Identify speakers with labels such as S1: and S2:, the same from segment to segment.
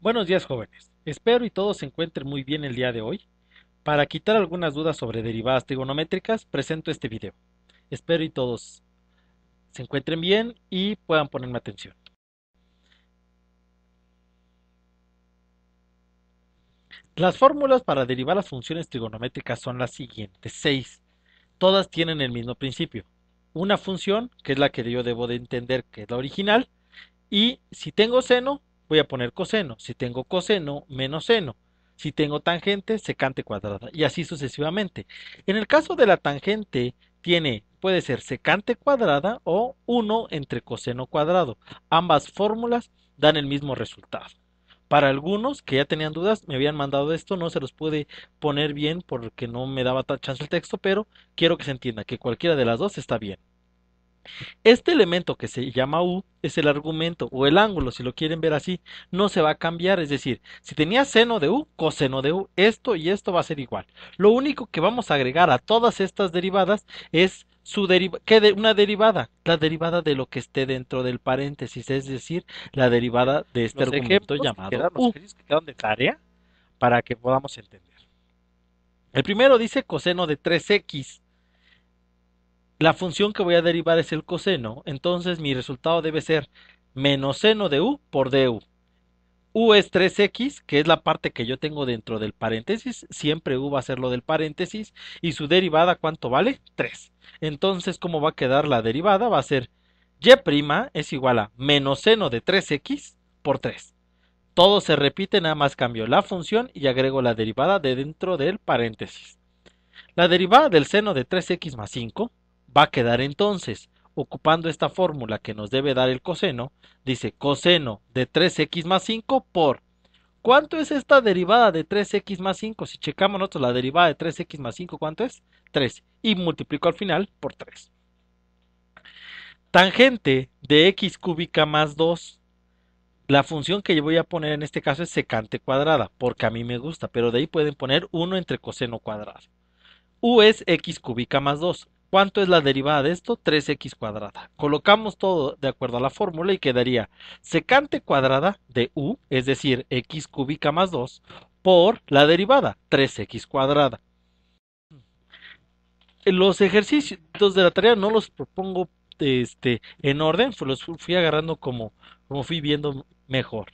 S1: Buenos días jóvenes, espero y todos se encuentren muy bien el día de hoy. Para quitar algunas dudas sobre derivadas trigonométricas, presento este video. Espero y todos se encuentren bien y puedan ponerme atención. Las fórmulas para derivar las funciones trigonométricas son las siguientes, seis. Todas tienen el mismo principio. Una función, que es la que yo debo de entender que es la original, y si tengo seno, voy a poner coseno. Si tengo coseno, menos seno. Si tengo tangente, secante cuadrada. Y así sucesivamente. En el caso de la tangente, tiene, puede ser secante cuadrada o 1 entre coseno cuadrado. Ambas fórmulas dan el mismo resultado. Para algunos que ya tenían dudas, me habían mandado esto, no se los pude poner bien porque no me daba chance el texto, pero quiero que se entienda que cualquiera de las dos está bien. Este elemento que se llama U es el argumento o el ángulo, si lo quieren ver así, no se va a cambiar, es decir, si tenía seno de U, coseno de U, esto y esto va a ser igual. Lo único que vamos a agregar a todas estas derivadas es su que de una derivada, la derivada de lo que esté dentro del paréntesis, es decir, la derivada de este argumento llamado U. Que quedan de tarea para que podamos entender. El primero dice coseno de 3x la función que voy a derivar es el coseno, entonces mi resultado debe ser menos seno de u por du. u es 3x, que es la parte que yo tengo dentro del paréntesis, siempre u va a ser lo del paréntesis, y su derivada ¿cuánto vale? 3. Entonces, ¿cómo va a quedar la derivada? Va a ser y' es igual a menos seno de 3x por 3. Todo se repite, nada más cambio la función y agrego la derivada de dentro del paréntesis. La derivada del seno de 3x más 5 va a quedar entonces, ocupando esta fórmula que nos debe dar el coseno, dice coseno de 3x más 5 por... ¿Cuánto es esta derivada de 3x más 5? Si checamos nosotros la derivada de 3x más 5, ¿cuánto es? 3. Y multiplico al final por 3. Tangente de x cúbica más 2 la función que yo voy a poner en este caso es secante cuadrada, porque a mí me gusta, pero de ahí pueden poner 1 entre coseno cuadrado. U es x cúbica más 2. ¿Cuánto es la derivada de esto? 3x cuadrada. Colocamos todo de acuerdo a la fórmula y quedaría secante cuadrada de u, es decir, x cúbica más 2, por la derivada 3x cuadrada. Los ejercicios de la tarea no los propongo este, en orden, los fui agarrando como, como fui viendo mejor.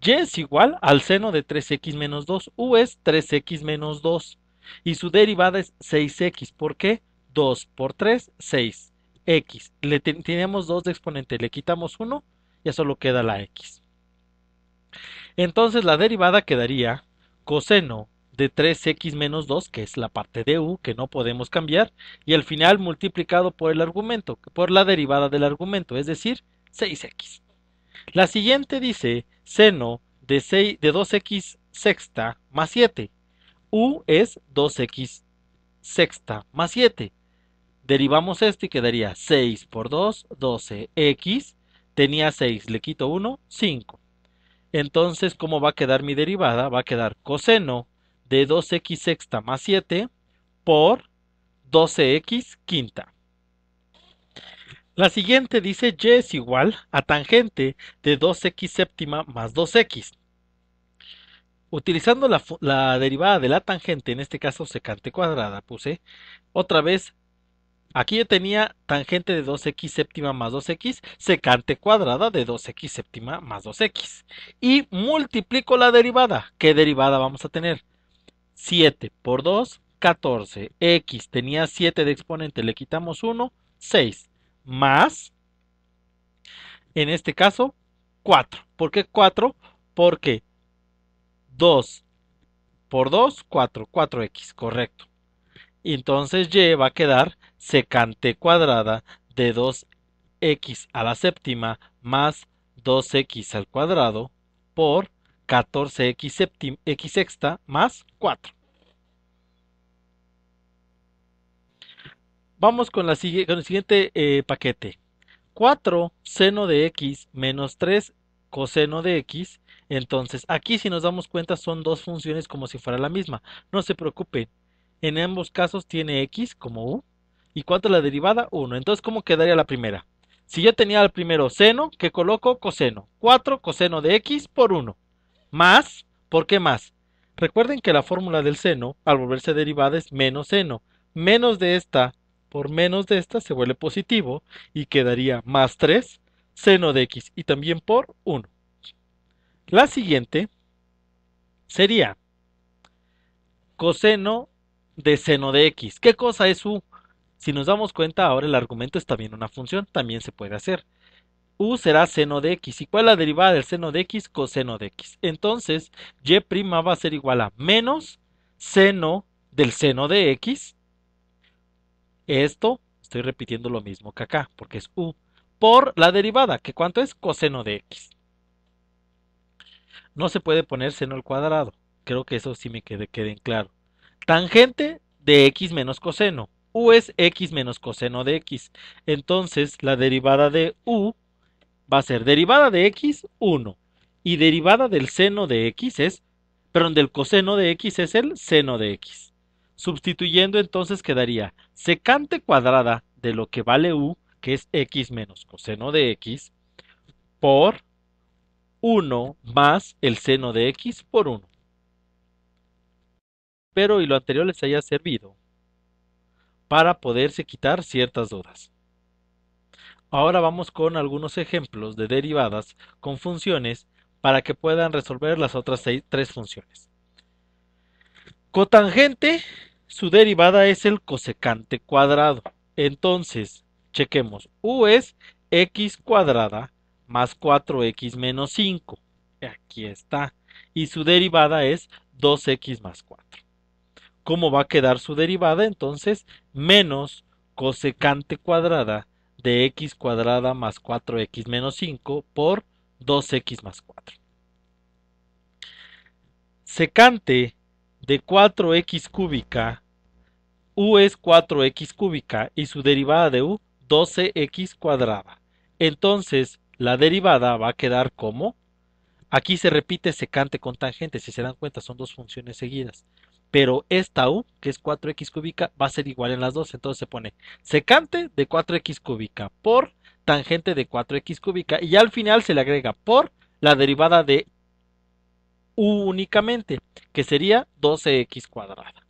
S1: Y es igual al seno de 3x menos 2. U es 3x menos 2. Y su derivada es 6x. ¿Por qué? 2 por 3, 6. X. Le tenemos 2 de exponente, le quitamos 1 ya solo queda la X. Entonces la derivada quedaría coseno de 3x menos 2, que es la parte de u que no podemos cambiar, y al final multiplicado por el argumento, por la derivada del argumento, es decir, 6x. La siguiente dice seno de 2x sexta más 7. u es 2x sexta más 7. Derivamos esto y quedaría 6 por 2, 12. X tenía 6, le quito 1, 5. Entonces, ¿cómo va a quedar mi derivada? Va a quedar coseno de 2x sexta más 7 por 12x quinta. La siguiente dice y es igual a tangente de 2x séptima más 2x. Utilizando la, la derivada de la tangente, en este caso secante cuadrada, puse otra vez Aquí yo tenía tangente de 2x séptima más 2x, secante cuadrada de 2x séptima más 2x. Y multiplico la derivada. ¿Qué derivada vamos a tener? 7 por 2, 14. X tenía 7 de exponente, le quitamos 1, 6. Más, en este caso, 4. ¿Por qué 4? Porque 2 por 2, 4, 4x, correcto. Entonces Y va a quedar secante cuadrada de 2x a la séptima más 2x al cuadrado por 14x sexta más 4. Vamos con, la, el siguiente eh, paquete. 4 seno de x menos 3 coseno de x. Entonces, aquí si nos damos cuenta son dos funciones como si fuera la misma. No se preocupe, En ambos casos tiene x como u ¿Y cuánto es la derivada? 1. Entonces, ¿cómo quedaría la primera? Si yo tenía el primero seno, ¿qué coloco? Coseno. 4 coseno de x por 1. Más, ¿por qué más? Recuerden que la fórmula del seno, al volverse derivada, es menos seno. Menos de esta por menos de esta se vuelve positivo y quedaría más 3 seno de x y también por 1. La siguiente sería coseno de seno de x. ¿Qué cosa es u? Si nos damos cuenta, ahora el argumento está bien una función, también se puede hacer. U será seno de x. ¿Y cuál es la derivada del seno de x? Coseno de x. Entonces, y' va a ser igual a menos seno del seno de x. Esto, estoy repitiendo lo mismo que acá, porque es u. Por la derivada, que cuánto es coseno de x. No se puede poner seno al cuadrado. Creo que eso sí me quede, quede en claro. Tangente de x menos coseno u es x menos coseno de x. Entonces, la derivada de u va a ser derivada de x, 1. Y derivada del seno de x es, perdón, del coseno de x es el seno de x. Sustituyendo entonces quedaría secante cuadrada de lo que vale u, que es x menos coseno de x, por 1 más el seno de x por 1. Pero y lo anterior les haya servido para poderse quitar ciertas dudas. Ahora vamos con algunos ejemplos de derivadas con funciones para que puedan resolver las otras tres funciones. Cotangente, su derivada es el cosecante cuadrado. Entonces, chequemos. U es x cuadrada más 4x menos 5. Aquí está. Y su derivada es 2x más 4 cómo va a quedar su derivada, entonces menos cosecante cuadrada de x cuadrada más 4x menos 5 por 2x más 4. Secante de 4x cúbica, u es 4x cúbica y su derivada de u 12x cuadrada. Entonces la derivada va a quedar como, aquí se repite secante con tangente, si se dan cuenta son dos funciones seguidas pero esta u, que es 4x cúbica, va a ser igual en las dos. Entonces se pone secante de 4x cúbica por tangente de 4x cúbica y al final se le agrega por la derivada de u únicamente, que sería 12x cuadrada.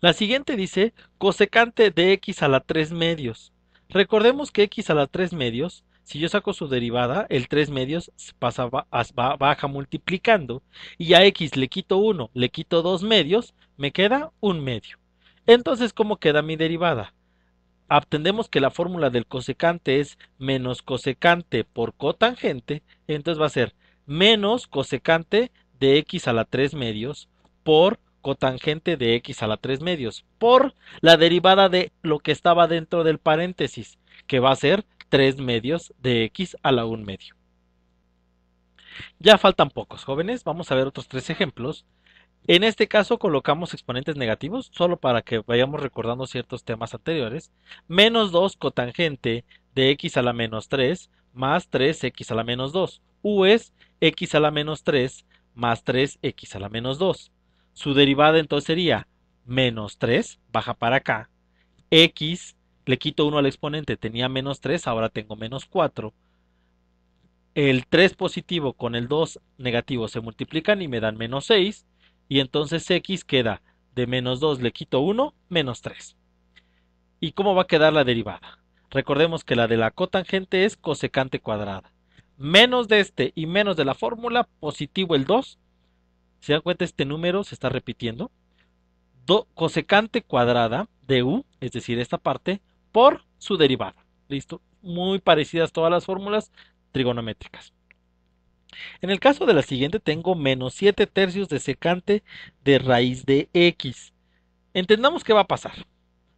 S1: La siguiente dice cosecante de x a la 3 medios. Recordemos que x a la 3 medios si yo saco su derivada, el 3 medios pasa, baja multiplicando. Y a x le quito 1, le quito 2 medios, me queda un medio. Entonces, ¿cómo queda mi derivada? Atendemos que la fórmula del cosecante es menos cosecante por cotangente. Entonces va a ser menos cosecante de x a la 3 medios por cotangente de x a la 3 medios por la derivada de lo que estaba dentro del paréntesis, que va a ser 3 medios de x a la 1 medio. Ya faltan pocos, jóvenes. Vamos a ver otros 3 ejemplos. En este caso colocamos exponentes negativos, solo para que vayamos recordando ciertos temas anteriores. Menos 2 cotangente de x a la menos 3 más 3x a la menos 2. U es x a la menos 3 más 3x a la menos 2. Su derivada entonces sería menos 3, baja para acá, x le quito 1 al exponente, tenía menos 3, ahora tengo menos 4. El 3 positivo con el 2 negativo se multiplican y me dan menos 6. Y entonces x queda de menos 2 le quito 1, menos 3. ¿Y cómo va a quedar la derivada? Recordemos que la de la cotangente es cosecante cuadrada. Menos de este y menos de la fórmula, positivo el 2. ¿Se dan cuenta? Este número se está repitiendo. cosecante cuadrada de u, es decir, esta parte, por su derivada. Listo. Muy parecidas todas las fórmulas trigonométricas. En el caso de la siguiente tengo menos 7 tercios de secante de raíz de x. Entendamos qué va a pasar.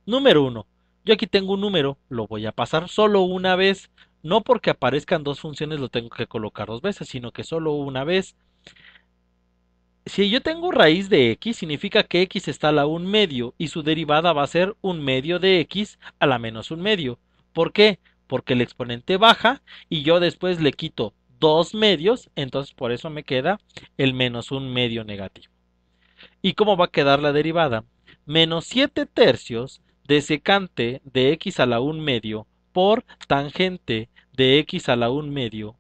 S1: Número 1. Yo aquí tengo un número, lo voy a pasar solo una vez. No porque aparezcan dos funciones lo tengo que colocar dos veces, sino que solo una vez si yo tengo raíz de x, significa que x está a la 1 medio y su derivada va a ser un medio de x a la menos 1 medio. ¿Por qué? Porque el exponente baja y yo después le quito 2 medios, entonces por eso me queda el menos 1 medio negativo. ¿Y cómo va a quedar la derivada? Menos 7 tercios de secante de x a la 1 medio por tangente de x a la 1 medio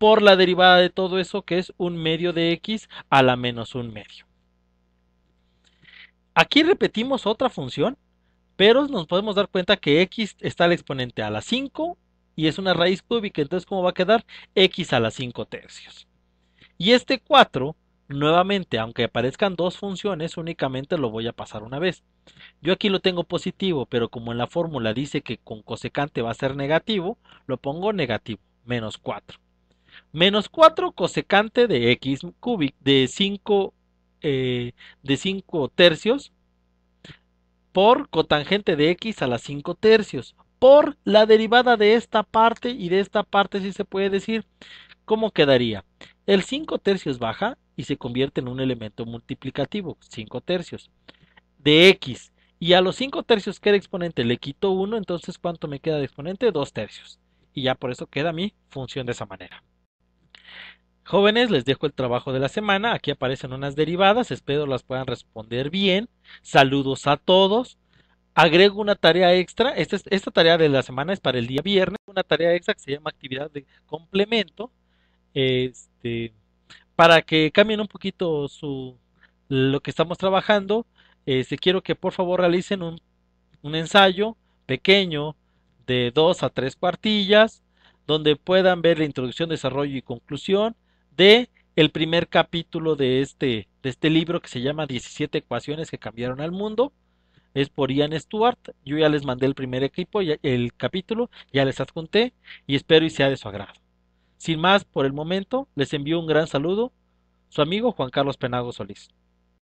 S1: por la derivada de todo eso que es un medio de x a la menos un medio. Aquí repetimos otra función, pero nos podemos dar cuenta que x está al exponente a la 5 y es una raíz cúbica, entonces ¿cómo va a quedar? x a la 5 tercios. Y este 4, nuevamente, aunque aparezcan dos funciones, únicamente lo voy a pasar una vez. Yo aquí lo tengo positivo, pero como en la fórmula dice que con cosecante va a ser negativo, lo pongo negativo, menos 4 menos 4 cosecante de x cúbico, de 5, eh, de 5 tercios por cotangente de x a las 5 tercios por la derivada de esta parte y de esta parte si se puede decir cómo quedaría el 5 tercios baja y se convierte en un elemento multiplicativo 5 tercios de x y a los 5 tercios que era exponente le quito 1 entonces cuánto me queda de exponente 2 tercios y ya por eso queda mi función de esa manera Jóvenes, les dejo el trabajo de la semana. Aquí aparecen unas derivadas. Espero las puedan responder bien. Saludos a todos. Agrego una tarea extra. Esta, tarea de la semana es para el día viernes. Una tarea extra que se llama actividad de complemento. Este, para que cambien un poquito su, lo que estamos trabajando. Este, quiero que por favor realicen un, un ensayo pequeño de dos a tres cuartillas donde puedan ver la introducción, desarrollo y conclusión de el primer capítulo de este, de este libro que se llama 17 ecuaciones que cambiaron al mundo. Es por Ian Stewart. Yo ya les mandé el primer equipo, el capítulo, ya les adjunté y espero y sea de su agrado. Sin más, por el momento, les envío un gran saludo. Su amigo Juan Carlos Penago Solís.